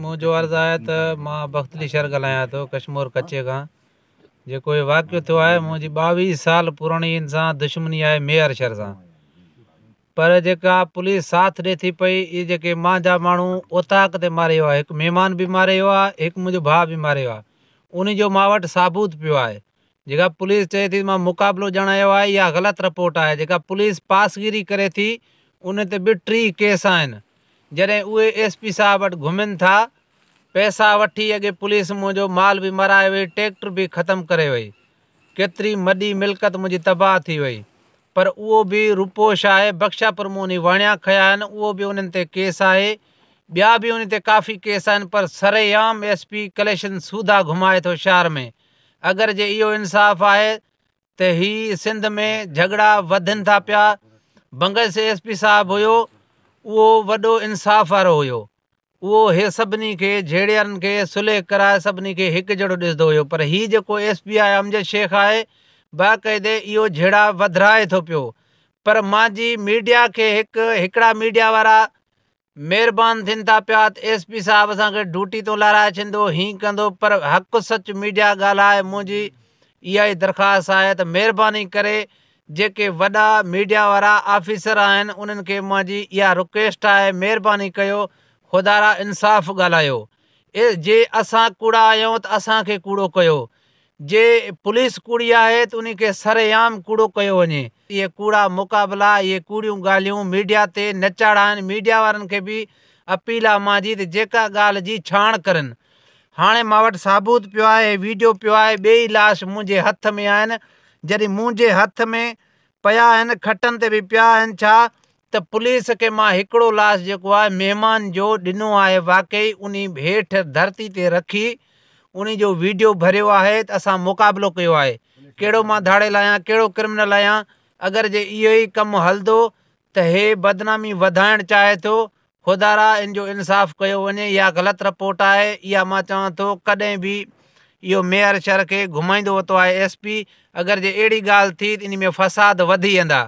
मुंहिंजो अर्ज आहे तो मां बख़्तली शहर ॻाल्हायां तो कश्मीर कच्चे का जो इहो वाक़ियो थियो तो आहे मुंहिंजी ॿावीह साल पुराणी हिन दुश्मनी आए मेयर शहर से पर जेका पुलिस साथ ॾिए थी पई ये जेके मुंहिंजा माण्हू उताक ते मारे वियो आहे हिकु महिमान मारे वियो आहे हिकु मुंहिंजो भाउ मारे वियो आहे उन जो मां वटि पियो आहे जेका पुलिस चए थी मां मुक़ाबिलो ॼणायो आहे इहा ग़लति रिपोर्ट आए जेका पुलिस पासगिरी करे थी उन ते बि टी केस आहिनि जॾहिं उ एस पी साहब घुमन था पैसा वी अगे पुलिस मुझे माल भी मराए वई ट्रैक्टर बि ख़तमु करे वई केतरी मॾी मिल्कत मुझी तबाह थी वई पर उहो बि रुपो छा आहे बख्शा प्रमोनी वणिया खया आहिनि उहो बि केस आहे ॿिया भी उन्हें काफ़ी केस आन पर सरेआम एस पी कलेक्शन सूदा घुमाए थो शहर में अगर जे इहो इंसाफ़ है तो ही सिंध में झगड़ा वधनि था पिया बंगस एस पी साहबु हुयो वो वो इंसाफ़ वारो हुयो उहो हे सभिनी खे जहिड़नि के सुलह कराए सभिनी खे हिकु जहिड़ो ॾिसंदो हुयो पर हीउ जो एस पी आई अमज शेख है बाक़ाइदे इहो जेड़ा वधाए तो पो पर मुंहिंजी मीडिया के एक हिकिड़ा मीडिया वारा मेहरबान थियनि था पिया एस पी साहब अस ड्यूटी तो लाराए छॾींदो हीअं कंदो पर हक़ु सच मीडिया ॻाल्हाए मुंहिंजी इहा ई दरख़्वास्त आहे त महिरबानी करे जेके वॾा मीडिया वारा ऑफिसर आहिनि उन्हनि खे मुंहिंजी इहा रिक्वेस्ट आए मेहरबानी कयो खुदारा इंसाफ़ ॻाल्हायो जे असा कूड़ा आहियूं त असांखे कूड़ो कयो जे पुलिस कूड़ी आए त उनखे सरेआम कूड़ो कयो वञे इहे कूड़ा मुक़ाबिला ये कूड़ियूं ॻाल्हियूं मीडिया ते नचाड़ा मीडिया वारनि खे बि अपील आहे मुंहिंजी त जेका ॻाल्हि जी छाण करनि हाणे मां वटि पियो आहे वीडियो पियो है ॿई लाश मुझे हथ में आहिनि जॾहिं मुझे हथ में पिया आहिनि खटनि ते बि पिया आहिनि छा त पुलिस के मां हिकिड़ो लाश जो आहे महिमान जो ॾिनो है वाकई उन हेठि धरती ते रखी उन जो वीडियो भर है अस असां किया कयो कड़ो मां धाड़ियल आहियां कहिड़ो क्रिमिनल आहियां अगर जे इहो ही कम हल्द त हे बदनामी वधाइणु चाहे तो ख़ुदारा इन जो इंसाफ़ कयो वञे इहा ग़लति रिपोर्ट आहे या चाह चवां थो कॾहिं इहो मेयर शहर के घुमाईंदो वो आहे एस पी अगर जे अड़ी ॻाल्हि थी त इन में फ़साद वधी वेंदा